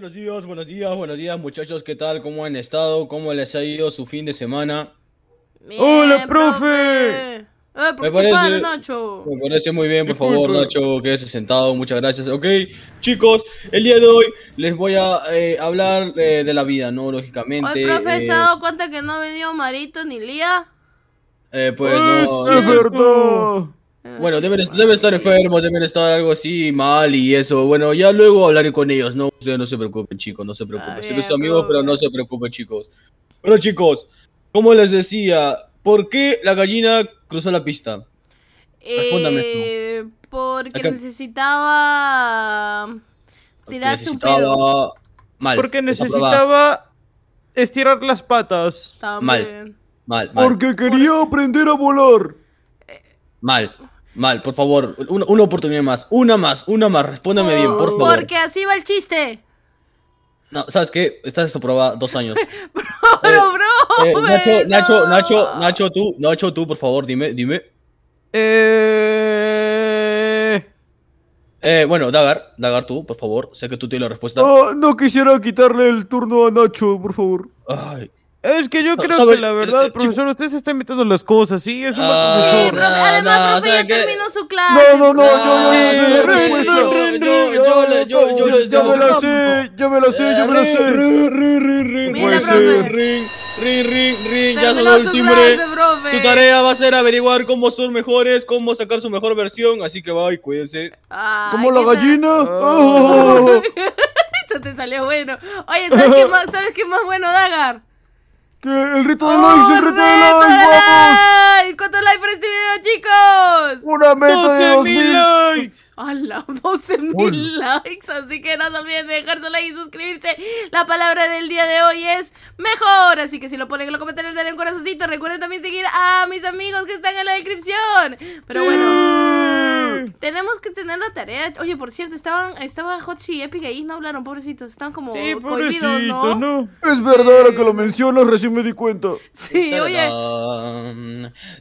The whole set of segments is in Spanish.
buenos días, buenos días, buenos días, muchachos. ¿Qué tal? ¿Cómo han estado? ¿Cómo les ha ido su fin de semana? ¡Hola, profe! Eh, me, parece, Nacho? me parece muy bien, por favor, Nacho, quédese sentado, muchas gracias. Ok, chicos, el día de hoy les voy a eh, hablar eh, de la vida, ¿no? Lógicamente. Oye, profe, ¿se ha eh, dado cuenta que no ha venido Marito ni Lía? Eh, pues, pues no. ¡Es cierto! Ah, bueno, deben, estar enfermos, deben estar algo así mal y eso. Bueno, ya luego hablaré con ellos, ¿no? Ustedes no se preocupen, chicos, no se preocupen. Son mis amigos, pero no se preocupen, chicos. Bueno, chicos, como les decía, ¿por qué la gallina cruzó la pista? eh, Porque necesitaba tirar su pelo Porque necesitaba estirar las patas. Mal. mal. mal. Porque quería aprender a volar. Mal, mal, por favor. Una, oportunidad más, una más, una más. Respóndame bien, por favor. Porque así va el chiste. No, ¿sabes qué? Estás desaprobada dos años. bro, bro, eh, eh, Nacho, Nacho, Nacho, Nacho, tú, Nacho, tú, por favor, dime, dime. Eh... eh bueno, Dagar, Dagar tú, por favor. Sé que tú tienes la respuesta. Oh, no quisiera quitarle el turno a Nacho, por favor. Ay, es que yo creo que la verdad, profesor, usted se está metiendo las cosas, sí, es un ah, profesor. Sí, además, profe, ya terminó su clase. No, no, no, yo yo yo me lo sé, yo me lo sé, yo me lo eh, sé. Mira, pues profe. Ring, ring, ring, ya sonó el timbre. Tu tarea va a ser averiguar cómo son mejores, cómo sacar su mejor versión, así que va y cuídense. Como la gallina. Ah. Ah. Eso te salió bueno. Oye, ¿sabes qué más, sabes qué más bueno, Dagar? ¿Qué? El rito de oh, likes, el reto de likes, ¿Cuántos likes por este video, chicos? Una meta de 2000 likes. ¡Hala! 12.000 likes. Así que no se olviden de dejar su like y suscribirse. La palabra del día de hoy es mejor. Así que si lo ponen en los comentarios, denle un corazoncito. Recuerden también seguir a mis amigos que están en la descripción. Pero bueno. Tenemos que tener la tarea. Oye, por cierto, estaban, estaba Hotchi y Epic ahí, no hablaron, pobrecitos. están como sí, ¿no? Es verdad, ahora que lo mencionas, recién me di cuenta. Sí, oye.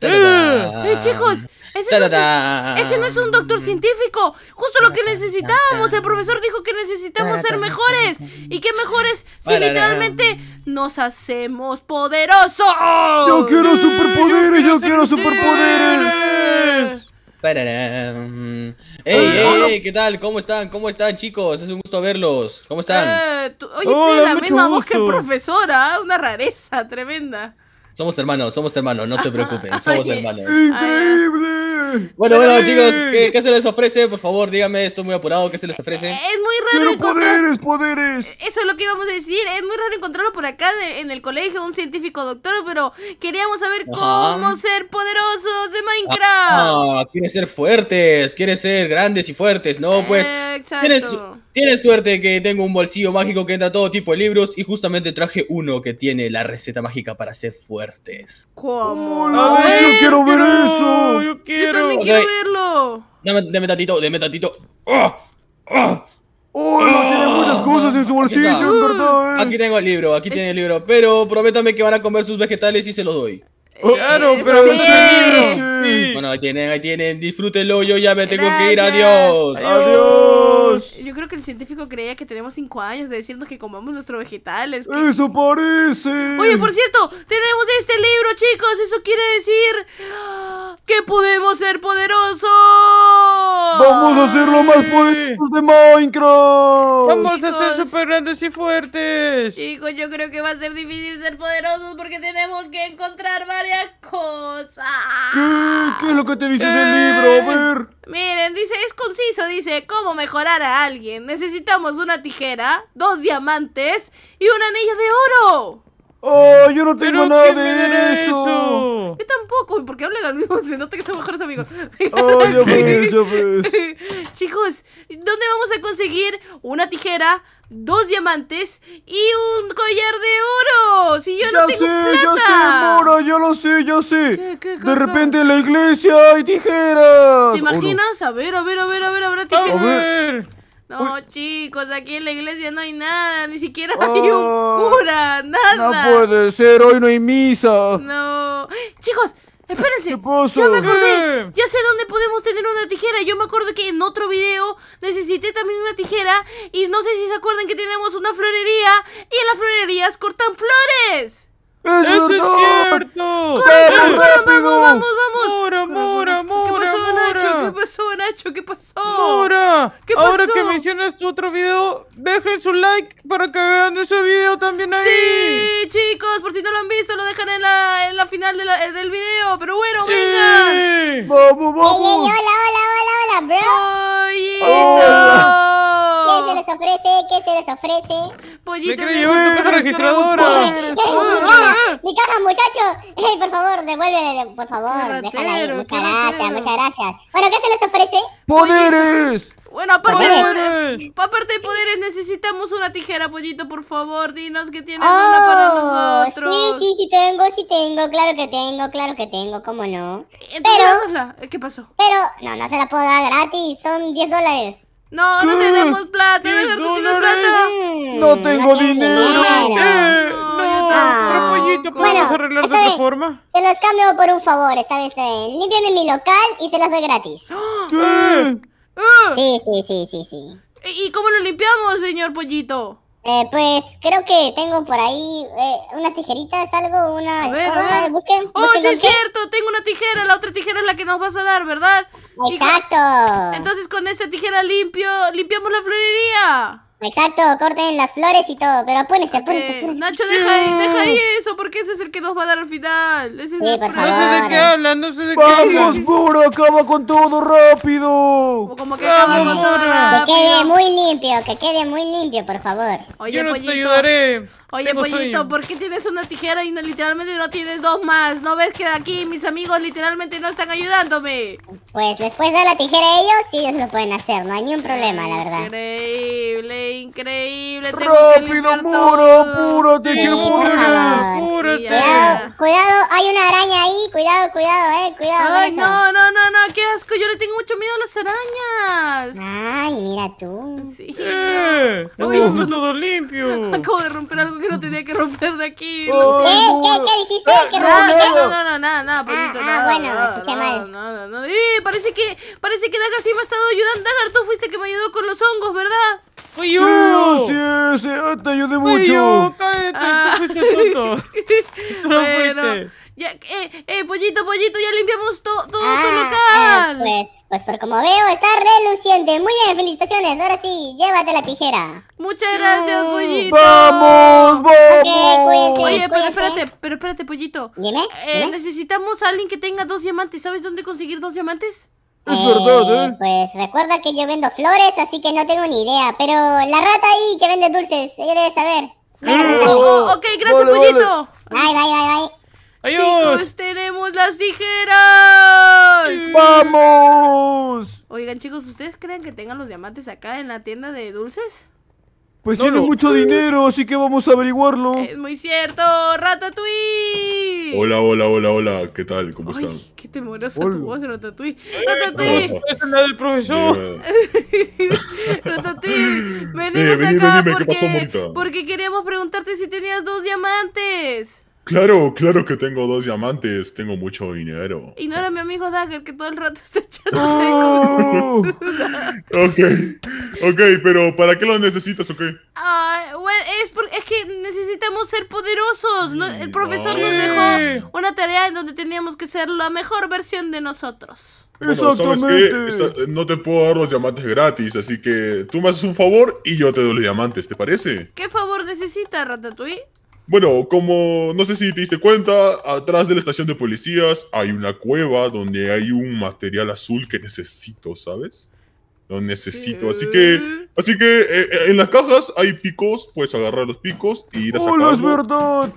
¡Eh, chicos! Ese, ese no es un doctor científico. Justo lo que necesitábamos. El profesor dijo que necesitamos ser mejores. ¿Y qué mejores si literalmente nos hacemos poderosos? ¡Yo quiero superpoderes! ¡Yo quiero superpoderes! ¡Ey, ey, qué tal! ¿Cómo están? ¿Cómo están, chicos? Es un gusto verlos. ¿Cómo están? Ah, oye, tiene la misma voz que el profesor, ¿ah? Una rareza tremenda. Somos hermanos, somos hermanos, no se preocupen, somos hermanos. ¡Increíble! Bueno, bueno, chicos, ¿qué, se les ofrece? Por favor, dígame, estoy muy apurado, ¿qué se les ofrece? Es muy raro encontrar... poderes, poderes! Eso es lo que íbamos a decir, es muy raro encontrarlo por acá en el colegio, un científico doctor, pero queríamos saber cómo ser poderosos de Minecraft. Ah, quiere ser fuertes, quiere ser grandes y fuertes, ¿no? Pues... Exacto. Tienes suerte que tengo un bolsillo mágico que entra todo tipo de libros y justamente traje uno que tiene la receta mágica para ser fuertes. ¿Cómo? yo quiero ver eso. Yo quiero. Yo también quiero verlo. Dame, dame tantito, dame tantito. ¡Oh! tiene muchas cosas en su bolsillo, aquí, verdad, eh. aquí tengo el libro, aquí tiene el libro. Pero prométame que van a comer sus vegetales y se los doy. Oh, claro, eh, pero Bueno, ahí tienen, ahí tienen. Disfrútenlo, yo ya me tengo que ir. Adiós. Adiós. Yo creo que el científico creía que tenemos cinco años de decirnos que comamos nuestros vegetales. ¡Eso parece! Oye, por cierto, tenemos este libro, chicos. Eso quiere decir que podemos ser poderosos. ¡Vamos a ser los más poderosos de Minecraft! ¡Vamos a ser súper grandes y fuertes! Chicos, yo creo que va a ser difícil ser poderosos porque tenemos que encontrar varias cosas. ¿Qué, es lo que te dice ese eh. libro? A ver. Miren, dice, es conciso, dice, ¿cómo mejorar a alguien? Necesitamos una tijera, dos diamantes y un anillo de oro. ¡Oh, yo no tengo nada de eso. Yo tampoco, porque hablan al mismo, se nota que son mejores amigos. Oh, yo ves, yo pues. Chicos, ¿dónde vamos a conseguir una tijera, dos diamantes y un collar de oro? Si yo no tengo plata. Ya sé, yo lo sé, yo sé. de repente en la iglesia hay tijeras. ¿Te imaginas? A ver, a ver, a ver, a ver, tijeras. A ver. No, chicos, aquí en la iglesia no hay nada, ni siquiera ah, hay un cura, nada. No puede ser, hoy no hay misa. No. Chicos, espérense. yo Ya me acordé. Ya sé dónde podemos tener una tijera. Yo me acuerdo que en otro video necesité también una tijera. Y no sé si se acuerdan que tenemos una florería. Y en las florerías cortan flores. ¡Es, ¡Eso verdad! es cierto! ¡Corre, rápido! ¡Vamos, vamos! ¡Mora, mora, mora! ¿Qué pasó, Nacho? ¿Qué pasó, Nacho? ¿Qué pasó? ¡Mora! ¿Qué pasó? Ahora que mencionas tu otro video, dejen su like para que vean ese video también ahí. ¡Sí, chicos! Por si no lo han visto, lo dejan en la, en la final eh, del video. Pero bueno, vengan. ¡Vamos, vamos! hola, hola, hola, hola, bro! ¡Oye! Oh, les ofrece? ¿Qué se les ofrece? Pollito, me, caja registradora. Ah, mi ah, caja, ah. muchacho. por favor, devuélvele, por favor. Déjala ahí. Muchas gracias, muchas gracias. Bueno, ¿qué se les ofrece? ¡Poderes! Bueno, aparte, de, aparte de poderes, necesitamos una tijera, pollito, por favor. Dinos que tienes una oh, para nosotros. Sí, sí, sí tengo, sí tengo. Claro que tengo, claro que tengo, cómo no. pero, ¿qué pasó? Pero, no, no se la puedo dar gratis. Son 10 dólares. No, no tenemos plata. no tú plata. No tengo dinero. No, no, ¿podemos arreglar de otra forma? Se los cambio por un favor, esta vez. Límpiame mi local y se los doy gratis. ¿Qué? Uh. Sí, sí, sí, sí, sí. ¿Y cómo lo limpiamos, señor Pollito? Eh, pues creo que tengo por ahí eh, unas tijeritas, algo, una a busquen. ¡Oh, sí es cierto! Tengo una tijera, la otra tijera es la que nos vas a dar, ¿verdad? ¡Exacto! Entonces con esta tijera limpio, limpiamos la florería. Exacto, corten las flores y todo, pero apúrense, apúrense, Nacho, deja ahí, deja ahí eso, porque ese es el que nos va a dar al final. Ese es por favor. No sé de qué hablan, no sé de qué hablan. ¡Vamos, Buro, acaba con todo rápido! O que acaba con todo rápido. Que quede muy limpio, que quede muy limpio, por favor. Oye, Yo no pollito. Te ayudaré. Oye, pollito, ¿por qué tienes una tijera y no, literalmente no tienes dos más? ¿No ves que de aquí mis amigos literalmente no están ayudándome? Pues después de la tijera ellos, sí ellos lo pueden hacer, no hay ningún problema, la verdad. Increíble increíble. ¡Rápido, muro! ¡Apúrate, sí, que puro Cuidado, cuidado, hay una araña ahí. Cuidado, cuidado, eh. Cuidado. Ay, no, no, no, no, qué asco. Yo le tengo mucho miedo a las arañas. Ay, mira tú. Sí. Eh, Uy, esto todo limpio. Acabo de romper algo que no tenía que romper de aquí. ¿Qué? ¿Qué? ¿Qué dijiste? Ah, ¿Qué no, rompiste? No, no, no, nada, nada, ah, ah bueno, nada, escuché mal. Eh, parece que, parece que Daga sí me ha estado ayudando. Dagar, tú fuiste que me ayudó con los hongos, ¿verdad? Fui Sí, sí, sí, te ayudé mucho. cállate, ah. tonto. bueno. Ya, eh, eh, pollito, pollito, ya limpiamos todo ah, tu eh, pues, pues por como veo, está reluciente. Muy bien, felicitaciones. Ahora sí, llévate la tijera. Muchas gracias, pollito. ¡Vamos, vamos! Okay, cuídense, Oye, pero espérate, pero espérate, pollito. Dime, eh, dime. Necesitamos a alguien que tenga dos diamantes. ¿Sabes dónde conseguir dos diamantes? Es eh, ¿eh? Pues recuerda que yo vendo flores, así que no tengo ni idea. Pero la rata ahí que vende dulces, ella debe saber. oh, ok, gracias, pollito. Bye, bye, bye, Chicos, tenemos las tijeras. ¡Vamos! Oigan, chicos, ¿ustedes creen que tengan los diamantes acá en la tienda de dulces? Pues tiene mucho dinero, así que vamos a averiguarlo. Es muy cierto, Ratatouille. Hola, hola, hola, hola. ¿Qué tal? ¿Cómo Ay, están? Qué temorosa tu voz, Ratatouille. Ratatouille. No, es la del profesor. Ratatouille, venimos acá porque queríamos preguntarte si tenías dos diamantes. Claro, claro que tengo dos diamantes, tengo mucho dinero. Ignora era mi amigo Dagger que todo el rato está echando oh. ok, ok, pero ¿para qué lo necesitas o qué? es, es que necesitamos ser poderosos. El profesor nos dejó una tarea en donde teníamos que ser la mejor versión de nosotros. Bueno, Exactamente. ¿sabes qué? Eh, no te puedo dar los diamantes gratis, así que tú me haces un favor y yo te doy los diamantes, ¿te parece? ¿Qué favor necesitas, Ratatouille? Bueno, como no sé si te diste cuenta, atrás de la estación de policías hay una cueva donde hay un material azul que necesito, ¿sabes? Lo necesito, así que, así que eh, eh, en las cajas hay picos, puedes agarrar los picos y ir a ¡Oh, sacarlos. ¡Oh, ¡Ah, es verdad!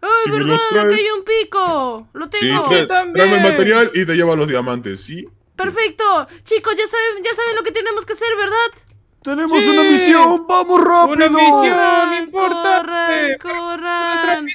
Ay, verdad! hay un pico! ¡Lo tengo! Sí, el material y te lleva los diamantes, ¿sí? ¡Perfecto! Chicos, ya saben, ya saben lo que tenemos que hacer, ¿verdad? ¡Tenemos una misión! ¡Vamos rápido! ¡Una misión! corran!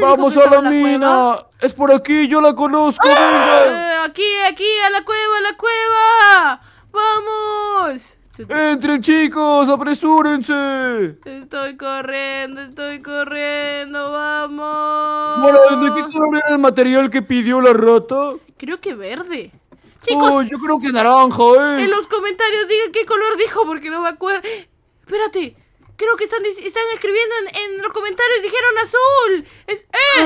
¡Vamos a la, mina! ¡Es por aquí! ¡Yo la conozco! ¡Ah! Eh, aquí! ¡A la cueva, a la cueva! ¡Vamos! ¡Entren, chicos! ¡Apresúrense! Estoy corriendo, estoy corriendo, vamos. Bueno, ¿de qué color era el material que pidió la rata? Creo que verde. Chicos. yo creo que naranja, eh. En los comentarios digan qué color dijo porque no me acuerdo. Espérate, Creo que están, están escribiendo en, los comentarios, dijeron azul. ¡eh!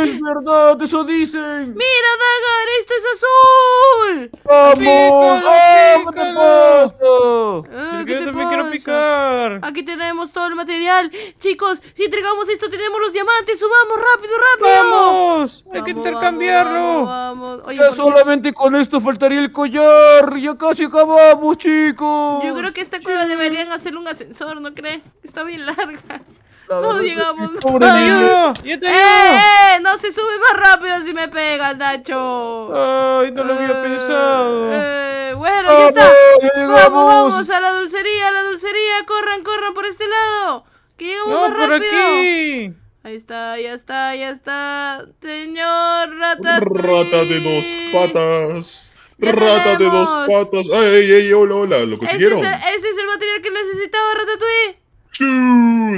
Es, verdad, eso dicen. Mira, Dagar, esto es azul. ¡Vamos! ¡Oh, ¿Qué te pasa? Ah, ¿qué te Aquí tenemos todo el material. Chicos, si entregamos esto, tenemos los diamantes. ¡Subamos rápido, rápido! ¡Vamos! Hay que intercambiarlo. ya solamente con esto faltaría el collar. Ya casi acabamos, chicos. Yo creo que esta cueva deberían hacer un ascensor, ¿no crees? Está bien larga. no llegamos. Este eh, ¡Eh! ¡No se sube más rápido si me pegas, Nacho! ¡Ay, no lo había eh, pensado! Eh, bueno, ya está. vamos! ¡A la dulcería, a la dulcería! ¡Corran, corran por este lado! ¡Que llegamos más rápido! Ahí está, ya está, ya está. Señor Rata. Rata de dos patas. Rata de dos patas. ¡Ay, ay, ay! hola! ¿Lo este consiguieron? Este es el, este es el material que necesitaba, Ratatouille. ¡Chu!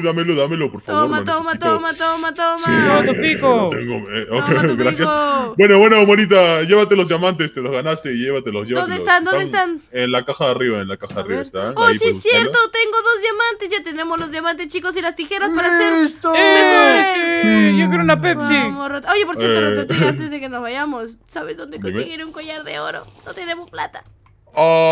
Dámelo, dámelo, por favor. Toma, toma, toma, toma, toma. Sí, tu pico. Tengo, eh, okay, gracias. Bueno, bueno, bonita, llévate los diamantes, te los ganaste y llévatelos, ¿Dónde están? ¿Dónde están? En la caja de arriba, en la caja de arriba está. Oh, sí es cierto, tengo dos diamantes. Ya tenemos los diamantes, chicos, y las tijeras para ¡Listo! hacer mejores. yo quiero una Pepsi. Oye, por cierto, eh. antes de que nos vayamos, ¿sabes dónde conseguir un collar de oro? No tenemos plata. Oh,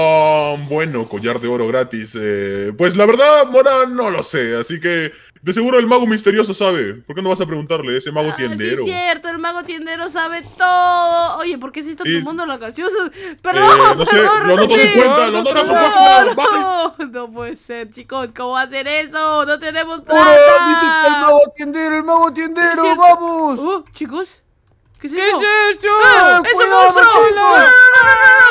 un bueno collar de oro gratis? Eh, pues la verdad, Mora, no lo sé. Así que de seguro el mago misterioso sabe. ¿Por qué no vas a preguntarle? Ese mago tiendero. Sí, es cierto, el mago tiendero sabe todo. Oye, ¿por qué se está sí. tomando la canción? Perdón, no sé, perdón, lo noto cuenta, No puede ser, chicos, ¿cómo hacer eso? No tenemos plata. dice, el mago tiendero, el mago tiendero, vamos. Uh, chicos, ¿qué es eso? es eso? monstruo! ¡No, no! no!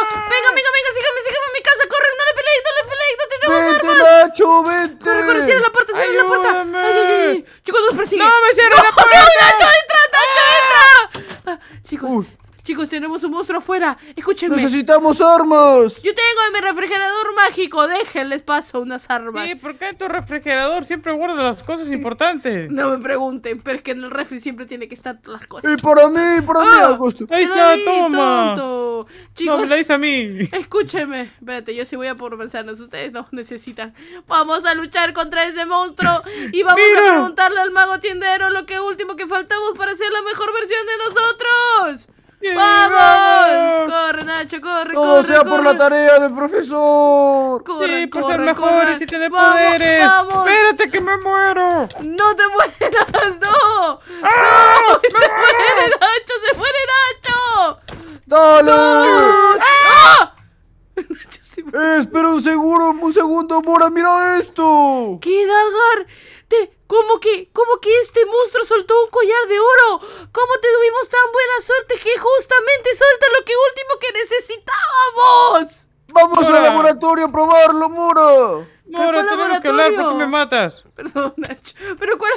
Escúcheme, ¡Necesitamos armas! Yo tengo en mi refrigerador mágico, déjenles paso unas armas. Sí, ¿por qué tu refrigerador siempre guarda las cosas importantes? No me pregunten, pero es que en el refri siempre tiene que estar las cosas. ¡Y para mí, para mí, ah, Augusto! ¡Ahí está, toma! Tonto. no, me la dice a mí. Escúcheme, Espérate, yo sí voy a por manzanas. Ustedes no necesitan. Vamos a luchar contra ese monstruo y vamos a preguntarle al mago tiendero lo que último que faltamos para ser la mejor versión de nosotros. ¡Vamos! ¡Corre, Nacho! ¡Corre, Todo sea por la tarea del profesor! ¡Corre, pues, corre, corre! y tener poderes! ¡Vamos! ¡Espérate que me muero! ¡No te mueras! ¡No! ¡Ah! ¡Se muere Nacho! ¡Se muere Nacho! ¡Dale! ¡Ah! ¡Ah! Nacho se muere. Eh, espera un segundo, un segundo, Mora, mira esto. ¿Qué, Dagar? Te, ¿Cómo que, cómo que este monstruo soltó un collar de oro? ¿Cómo te tuvimos tan buena suerte que justamente suelta lo que último que necesitábamos? ¡Vamos al laboratorio a probarlo, Muro! Muro, tenemos que hablar, porque me matas? Perdón, Nacho. ¿Pero cuál,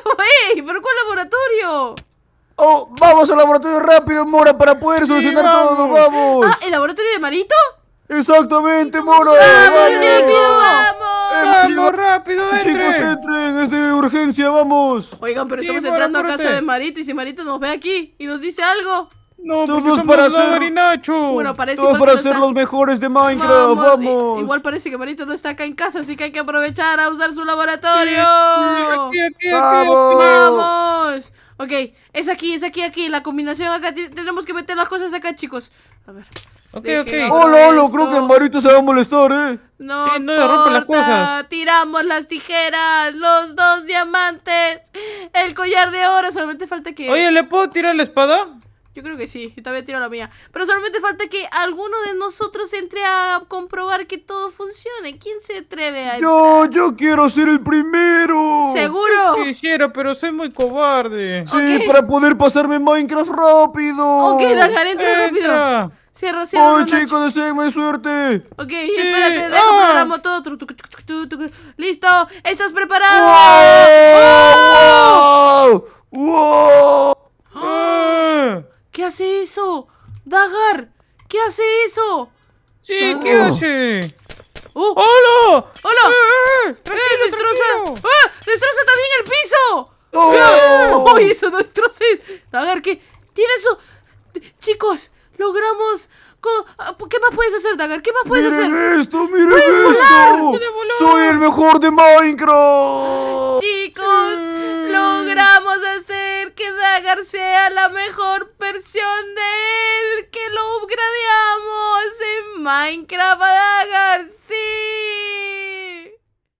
es? ¿pero cuál laboratorio? ¡Oh, vamos al laboratorio rápido, Mora, para poder solucionar todo! ¡Vamos! ¿Ah, el laboratorio de Marito? ¡Exactamente, Moro! ¡Vamos, vamos! vamos. ¡Vamos, rápido, Chicos, entren, es de urgencia, vamos. Oigan, pero estamos entrando a casa de Marito y si Marito nos ve aquí y nos dice algo. No, todos para ser Bueno, todos para ser los mejores de Minecraft, eh, vamos. igual parece que Marito no está acá en casa, así que hay que aprovechar a usar su laboratorio. vamos. vamos. Ok, es aquí, es aquí, aquí. La combinación acá. Tenemos que meter las cosas acá, chicos. A ver. Ok, ok. Hola, hola, creo que Marito se va a molestar, eh. No, importa, tiramos las tijeras, los dos diamantes, el collar de oro, solamente falta que... Oye, ¿le puedo tirar la espada? Yo creo que sí, yo también tiro la mía. Pero solamente falta que alguno de nosotros entre a comprobar que todo funcione. ¿Quién se atreve a Yo, entrar? yo quiero ser el primero. ¿Seguro? quisiera, pero soy muy cobarde. Sí, para poder pasarme Minecraft rápido. Ok, Dajar, entra, rápido. Cierra, cierra. ¡Ay, chico, mucha suerte! Ok, espérate, déjame ah. todo. ¡Listo! ¿Estás preparado? ¡Wow! ¡Oh! ¡Wow! wow. Ah. ¿Qué hace eso? ¡Dagar! ¿Qué hace eso? Sí, ¿qué oh. hace? Oh. ¡Hola! ¡Hola! ¡Eh! eh, eh! ¡Eh destroza ¡Ah! ¡Destroza también el piso! ¡Oh! eso no destroza! Dagar, ¿qué? ¡Tiene eso! Chicos, logramos Ah, ¿Qué más puedes hacer, Dagar? ¿Qué más puedes hacer? esto! miren esto! ¡Soy el mejor de Minecraft! Chicos, logramos hacer que Dagar sea la mejor versión de él. ¡Que lo upgradeamos en Minecraft a Dagger! ¡Sí!